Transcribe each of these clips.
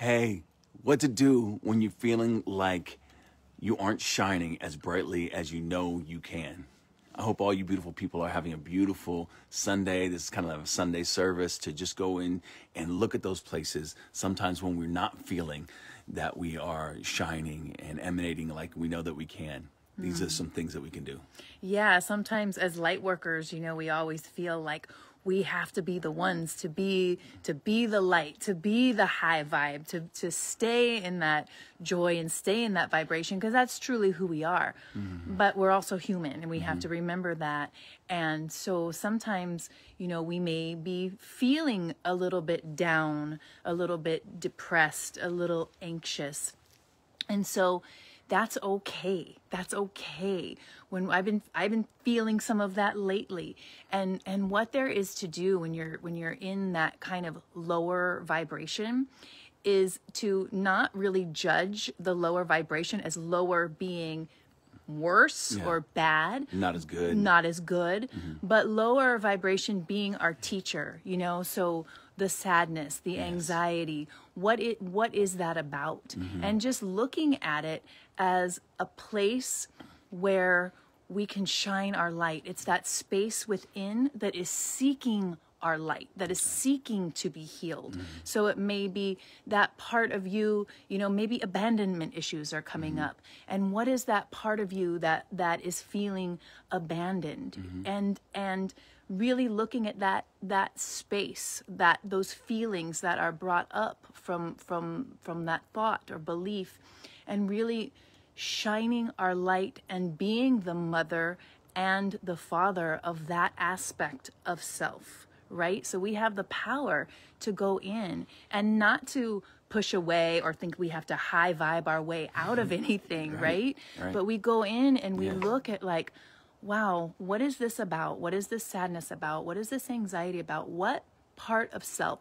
Hey, what to do when you're feeling like you aren't shining as brightly as you know you can. I hope all you beautiful people are having a beautiful Sunday. This is kind of like a Sunday service to just go in and look at those places sometimes when we're not feeling that we are shining and emanating like we know that we can these are mm. some things that we can do yeah sometimes as light workers you know we always feel like we have to be the ones to be to be the light to be the high vibe to to stay in that joy and stay in that vibration because that's truly who we are mm-hmm. but we're also human and we mm-hmm. have to remember that and so sometimes you know we may be feeling a little bit down a little bit depressed a little anxious and so that's okay. That's okay. When I've been I've been feeling some of that lately. And and what there is to do when you're when you're in that kind of lower vibration is to not really judge the lower vibration as lower being worse yeah. or bad. Not as good. Not as good. Mm-hmm. But lower vibration being our teacher, you know, so the sadness, the yes. anxiety, what it what is that about? Mm-hmm. And just looking at it as a place where we can shine our light. It's that space within that is seeking our light, that is seeking to be healed. Mm. So it may be that part of you, you know, maybe abandonment issues are coming mm. up. And what is that part of you that that is feeling abandoned? Mm-hmm. And and really looking at that that space, that those feelings that are brought up from from from that thought or belief and really shining our light and being the mother and the father of that aspect of self right? So we have the power to go in and not to push away or think we have to high vibe our way out of mm-hmm. anything, right. Right? right? But we go in and we look at like, wow, what is this about? What is this sadness about? What is this anxiety about? What part of self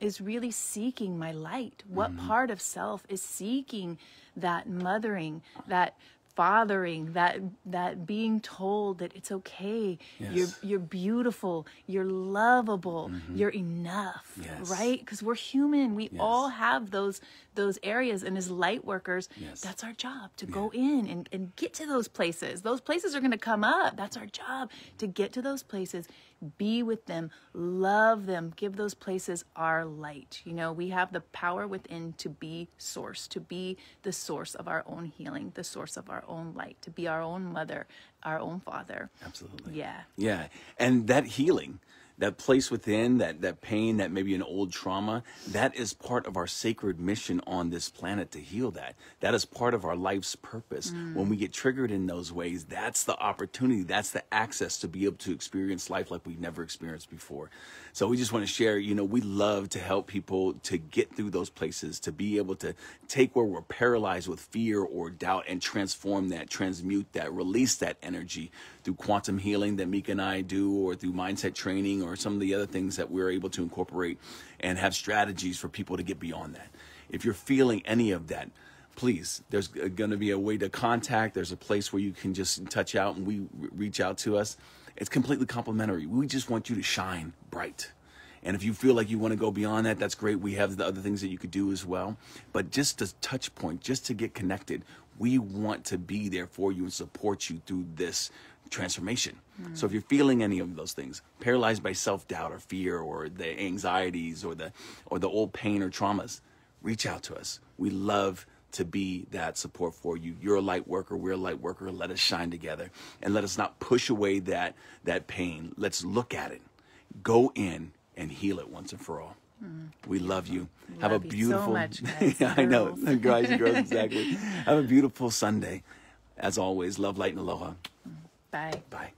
is really seeking my light? What mm-hmm. part of self is seeking that mothering, that fathering that that being told that it's okay yes. you're you're beautiful you're lovable mm-hmm. you're enough yes. right because we're human we yes. all have those those areas and as light workers that's our job to yeah. go in and, and get to those places those places are going to come up that's our job to get to those places be with them love them give those places our light you know we have the power within to be source to be the source of our own healing the source of our own light, to be our own mother, our own father. Absolutely. Yeah. Yeah. And that healing that place within, that, that pain, that maybe an old trauma, that is part of our sacred mission on this planet to heal that. That is part of our life's purpose. Mm. When we get triggered in those ways, that's the opportunity, that's the access to be able to experience life like we've never experienced before. So we just want to share, you know, we love to help people to get through those places, to be able to take where we're paralyzed with fear or doubt and transform that, transmute that, release that energy through quantum healing that Mika and I do, or through mindset training, or or some of the other things that we're able to incorporate and have strategies for people to get beyond that. If you're feeling any of that, please there's going to be a way to contact there's a place where you can just touch out and we reach out to us it's completely complimentary we just want you to shine bright and if you feel like you want to go beyond that that's great we have the other things that you could do as well but just a touch point just to get connected we want to be there for you and support you through this transformation. Mm. So if you're feeling any of those things, paralyzed by self-doubt or fear or the anxieties or the or the old pain or traumas, reach out to us. We love to be that support for you. You're a light worker, we're a light worker. Let us shine together and let us not push away that that pain. Let's look at it. Go in and heal it once and for all. Mm. We love you. Love Have a beautiful so much, yeah, I know. guys and girls exactly. Have a beautiful Sunday. As always, love, light and aloha. Mm. Bye. Bye.